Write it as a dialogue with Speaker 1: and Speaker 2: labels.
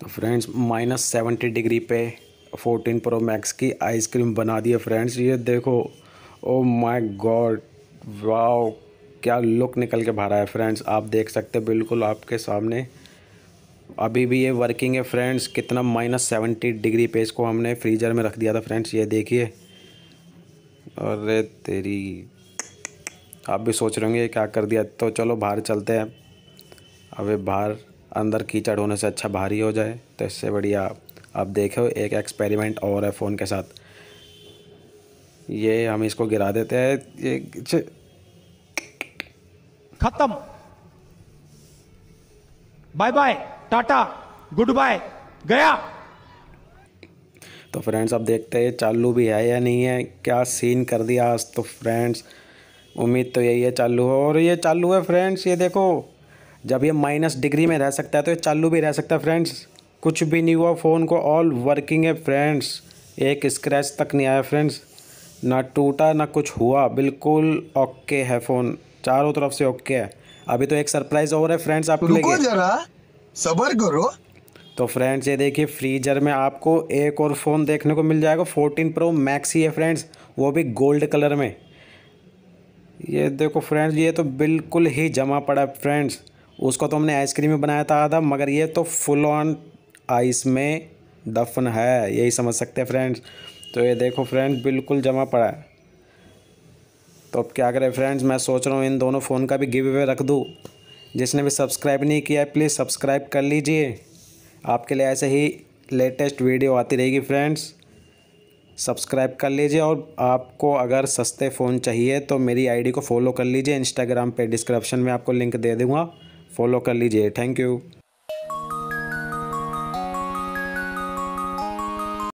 Speaker 1: तो friends minus seventy degree पे fourteen pro max की आइसक्रीम बना दी है फ्रेंड्स ये देखो ओ माय गॉड वाओ क्या लुक निकल के बाहर है फ्रेंड्स आप देख सकते बिल्कुल आपके सामने अभी भी ये वर्किंग है फ्रेंड्स कितना माइनस सेवेंटी डिग्री पे इसको हमने फ्रीजर में रख दिया था फ्रेंड्स ये देखिए अरे तेरी आप भी सोच रहे होंगे क्या कर दिया तो चलो बाहर चलते हैं अबे बाहर अंदर कीचड़ होने से अच्छा भारी हो जाए तो इससे बढ़िया आप देखो एक एक्सपेरिमेंट और है फ़ोन के साथ ये हम इसको गिरा देते हैं ये
Speaker 2: ख़त्म bye bye tata goodbye गया
Speaker 1: तो फ्रेंड्स अब देखते हैं चालू भी है या नहीं है क्या सीन कर दिया आज तो फ्रेंड्स उम्मीद तो यही है चालू हो और ये चालू है फ्रेंड्स ये देखो जब ये माइनस डिग्री में रह सकता है तो ये चालू भी रह सकता है फ्रेंड्स कुछ भी नहीं हुआ फ़ोन को ऑल वर्किंग है फ्रेंड्स एक स्क्रैच तक नहीं आया फ्रेंड्स ना टूटा ना कुछ हुआ बिल्कुल ओके है फ़ोन चारों तरफ से ओके है अभी तो एक सरप्राइज और है फ्रेंड्स आप लिए
Speaker 2: सबर करो
Speaker 1: तो फ्रेंड्स ये देखिए फ्रीजर में आपको एक और फ़ोन देखने को मिल जाएगा फोर्टीन प्रो मैक्स ही है फ्रेंड्स वो भी गोल्ड कलर में ये देखो फ्रेंड्स ये तो बिल्कुल ही जमा पड़ा फ्रेंड्स उसको तो हमने आइसक्रीम में बनाया था आधा मगर ये तो फुल ऑन आइस में दफन है यही समझ सकते हैं फ्रेंड्स तो ये देखो फ्रेंड्स बिल्कुल जमा पड़ा है तो अब क्या करें फ्रेंड्स मैं सोच रहा हूँ इन दोनों फ़ोन का भी गिव अवे रख दूँ जिसने भी सब्सक्राइब नहीं किया है प्लीज़ सब्सक्राइब कर लीजिए आपके लिए ऐसे ही लेटेस्ट वीडियो आती रहेगी फ्रेंड्स सब्सक्राइब कर लीजिए और आपको अगर सस्ते फ़ोन चाहिए तो मेरी आईडी को फॉलो कर लीजिए इंस्टाग्राम पे डिस्क्रिप्शन में आपको लिंक दे दूँगा फॉलो कर लीजिए थैंक यू